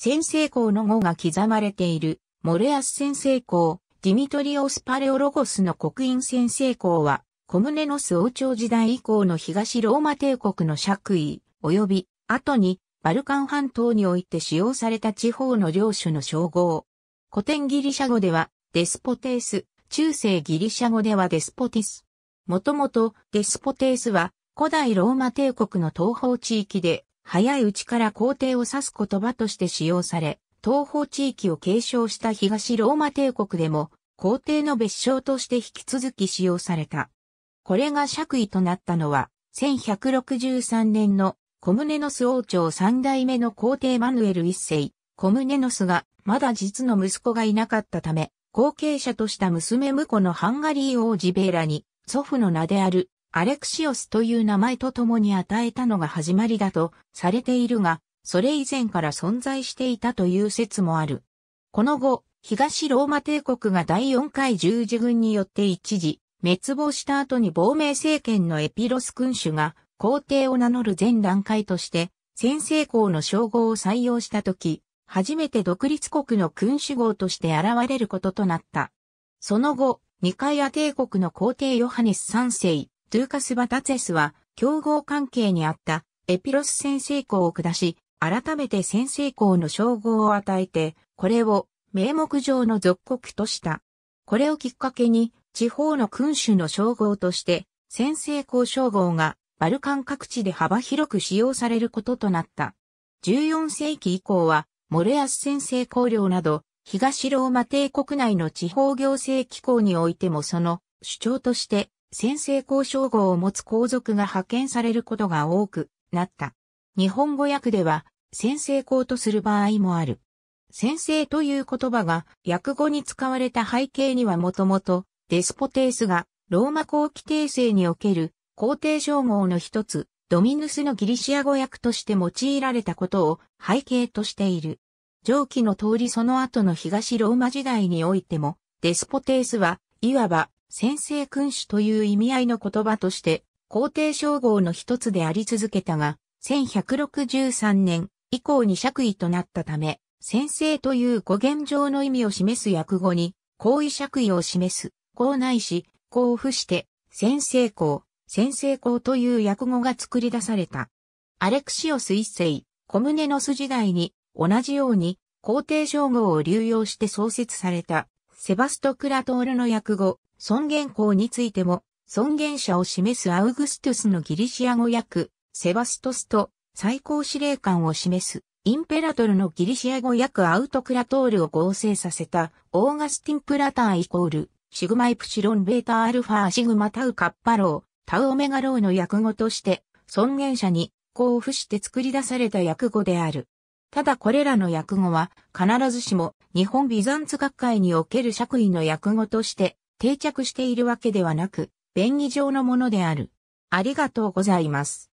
先生校の語が刻まれている、モレアス先生校、ディミトリオス・パレオロゴスの刻印先生校は、コムネノス王朝時代以降の東ローマ帝国の爵位、及び、後に、バルカン半島において使用された地方の領主の称号。古典ギリシャ語では、デスポテース、中世ギリシャ語ではデスポティス。もともと、デスポテースは、古代ローマ帝国の東方地域で、早いうちから皇帝を指す言葉として使用され、東方地域を継承した東ローマ帝国でも、皇帝の別称として引き続き使用された。これが爵位となったのは、1163年のコムネノス王朝三代目の皇帝マヌエル一世、コムネノスがまだ実の息子がいなかったため、後継者とした娘婿のハンガリー王子ベーラに、祖父の名であるアレクシオスという名前と共に与えたのが始まりだとされているが、それ以前から存在していたという説もある。この後、東ローマ帝国が第4回十字軍によって一時、滅亡した後に亡命政権のエピロス君主が皇帝を名乗る前段階として、先制校の称号を採用した時、初めて独立国の君主号として現れることとなった。その後、ニカイア帝国の皇帝ヨハネス三世、トゥーカス・バタツェスは、競合関係にあったエピロス先生校を下し、改めて先生校の称号を与えて、これを名目上の属国とした。これをきっかけに、地方の君主の称号として、先生校称号がバルカン各地で幅広く使用されることとなった。14世紀以降は、モレアス先生校領など、東ローマ帝国内の地方行政機構においてもその主張として先制校称号を持つ皇族が派遣されることが多くなった。日本語訳では、先制校とする場合もある。先制という言葉が訳語に使われた背景にはもともとデスポテースがローマ後期帝政における皇帝称号の一つドミヌスのギリシア語訳として用いられたことを背景としている。上記の通りその後の東ローマ時代においてもデスポテースはいわば先制君主という意味合いの言葉として、皇帝称号の一つであり続けたが、1163年以降に爵位となったため、先制という語源上の意味を示す訳語に、皇位爵位を示す、皇内し、皇を付して、先制皇、先制皇という訳語が作り出された。アレクシオス一世、コムネノス時代に、同じように、皇帝称号を流用して創設された、セバストクラトールの訳語、尊厳校についても、尊厳者を示すアウグストゥスのギリシア語訳、セバストスと最高司令官を示すインペラトルのギリシア語訳アウトクラトールを合成させたオーガスティン・プラターイコール、シグマイプシロンベータアルファシグマタウカッパロー、タウオメガローの訳語として、尊厳者に交付して作り出された訳語である。ただこれらの訳語は必ずしも日本ビザンツ学会における爵位の訳語として定着しているわけではなく、便宜上のものである。ありがとうございます。